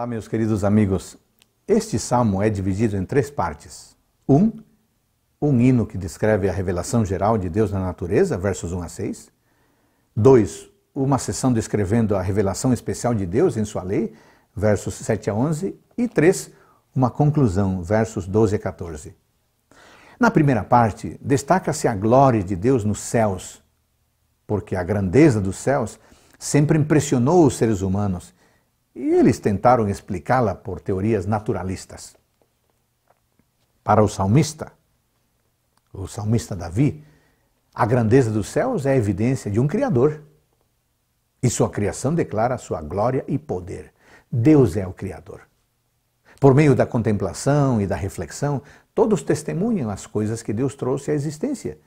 Olá, meus queridos amigos. Este salmo é dividido em três partes. Um, um hino que descreve a revelação geral de Deus na natureza, versos 1 a 6. Dois, uma sessão descrevendo a revelação especial de Deus em sua lei, versos 7 a 11. E três, uma conclusão, versos 12 a 14. Na primeira parte, destaca-se a glória de Deus nos céus, porque a grandeza dos céus sempre impressionou os seres humanos e eles tentaram explicá-la por teorias naturalistas. Para o salmista, o salmista Davi, a grandeza dos céus é evidência de um Criador. E sua criação declara sua glória e poder. Deus é o Criador. Por meio da contemplação e da reflexão, todos testemunham as coisas que Deus trouxe à existência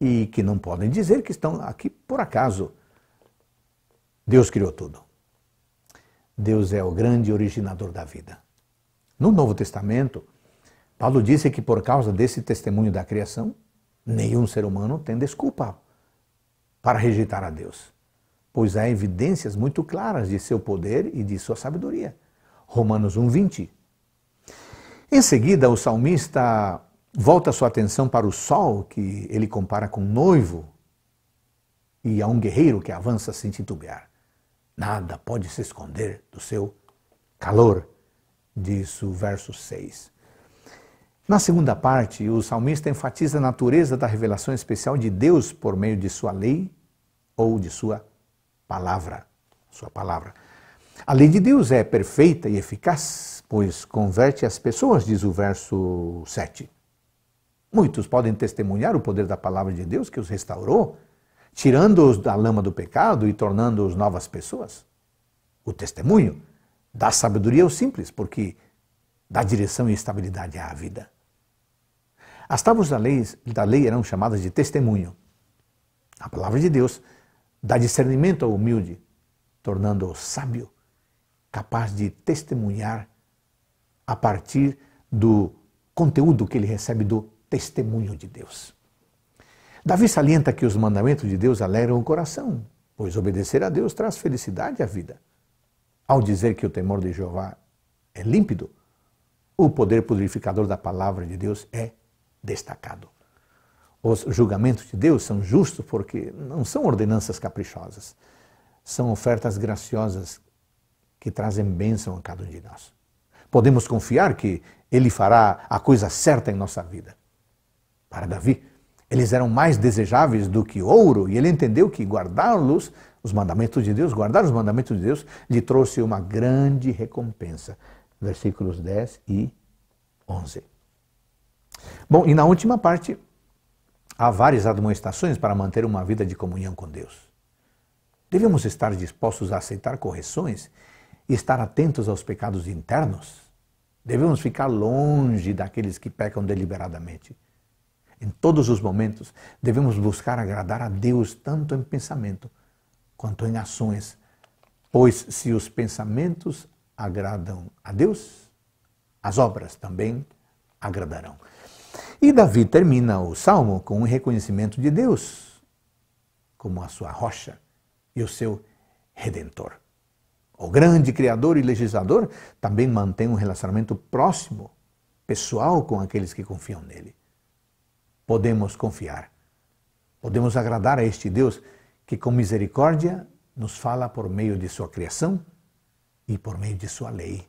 e que não podem dizer que estão aqui por acaso. Deus criou tudo. Deus é o grande originador da vida. No Novo Testamento, Paulo disse que por causa desse testemunho da criação, nenhum ser humano tem desculpa para rejeitar a Deus, pois há evidências muito claras de seu poder e de sua sabedoria. Romanos 1:20. Em seguida, o salmista volta sua atenção para o sol, que ele compara com um noivo, e a um guerreiro que avança sem titubear. Nada pode se esconder do seu calor, diz o verso 6. Na segunda parte, o salmista enfatiza a natureza da revelação especial de Deus por meio de sua lei ou de sua palavra. Sua palavra. A lei de Deus é perfeita e eficaz, pois converte as pessoas, diz o verso 7. Muitos podem testemunhar o poder da palavra de Deus que os restaurou tirando-os da lama do pecado e tornando-os novas pessoas. O testemunho dá sabedoria ao é simples, porque dá direção e estabilidade à vida. As tábuas da lei, da lei eram chamadas de testemunho. A palavra de Deus dá discernimento ao humilde, tornando-o sábio, capaz de testemunhar a partir do conteúdo que ele recebe do testemunho de Deus. Davi salienta que os mandamentos de Deus alegram o coração, pois obedecer a Deus traz felicidade à vida. Ao dizer que o temor de Jeová é límpido, o poder purificador da palavra de Deus é destacado. Os julgamentos de Deus são justos porque não são ordenanças caprichosas, são ofertas graciosas que trazem bênção a cada um de nós. Podemos confiar que Ele fará a coisa certa em nossa vida. Para Davi, eles eram mais desejáveis do que ouro, e ele entendeu que guardá-los, os mandamentos de Deus, guardar os mandamentos de Deus, lhe trouxe uma grande recompensa. Versículos 10 e 11. Bom, e na última parte, há várias admoestações para manter uma vida de comunhão com Deus. Devemos estar dispostos a aceitar correções e estar atentos aos pecados internos. Devemos ficar longe daqueles que pecam deliberadamente. Em todos os momentos, devemos buscar agradar a Deus tanto em pensamento quanto em ações, pois se os pensamentos agradam a Deus, as obras também agradarão. E Davi termina o salmo com um reconhecimento de Deus como a sua rocha e o seu redentor. O grande criador e legislador também mantém um relacionamento próximo, pessoal com aqueles que confiam nele podemos confiar. Podemos agradar a este Deus que, com misericórdia, nos fala por meio de sua criação e por meio de sua lei.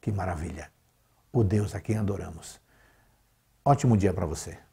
Que maravilha! O Deus a quem adoramos. Ótimo dia para você.